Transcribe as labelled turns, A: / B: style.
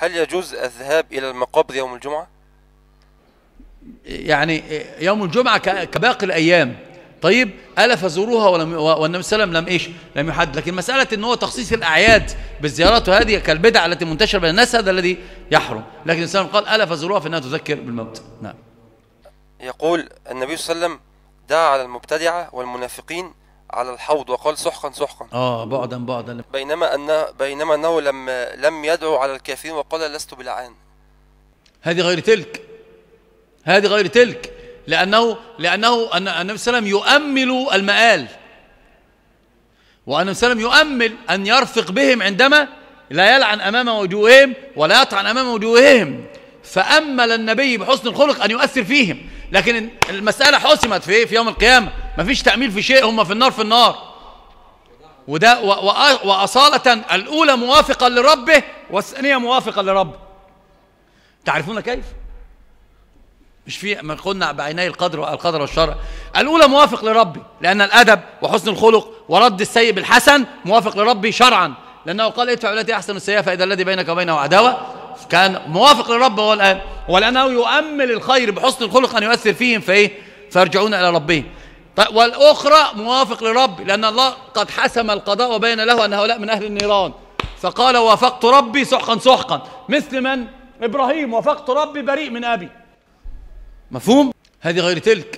A: هل يجوز الذهاب إلى المقابر يوم الجمعة؟
B: يعني يوم الجمعة كباقي الأيام طيب ألا فزوروها ولم والنبي صلى الله عليه وسلم لم إيش لم يحد لكن مسألة أن هو تخصيص الأعياد بالزيارات وهذه كالبدع التي منتشرة بين الناس هذا الذي يحرم لكن الإنسان قال ألا فزوروها فإنها تذكر بالموت نعم
A: يقول النبي صلى الله عليه وسلم دعا على المبتدعة والمنافقين على الحوض وقال سحقا سحقا
B: اه بعدا بعدا
A: بينما ان بينما أنه لم لم يدعو على الكافرين وقال لست بلعان
B: هذه غير تلك هذه غير تلك لأنه لأنه أن النبي صلى الله عليه وسلم يؤمل المآل وأن وسلم يؤمل أن يرفق بهم عندما لا يلعن أمام وجوههم ولا يطعن أمام وجوههم فأمل النبي بحسن الخلق أن يؤثر فيهم لكن المسألة حسمت في في يوم القيامة ما فيش تأميل في شيء هم في النار في النار وده وأصالة الأولى موافقة لربه والثانية موافقة لربه تعرفون كيف؟ مش في ما قلنا بعيني القدر القدر والشرع الأولى موافق لربي لأن الأدب وحسن الخلق ورد السيء بالحسن موافق لربي شرعا لأنه قال ادفع التي أحسن السيئة فإذا الذي بينك وبينه عداوة كان موافق لربه هو الآن ولأنه يؤمل الخير بحسن الخلق أن يؤثر فيهم فإيه فيرجعون إلى ربهم طيب، والأخرى موافق لربي لأن الله قد حسم القضاء وبين له أن هؤلاء من أهل النيران فقال وافقت ربي سحقا سحقا مثل من إبراهيم وافقت ربي بريء من أبي
A: مفهوم هذه غير تلك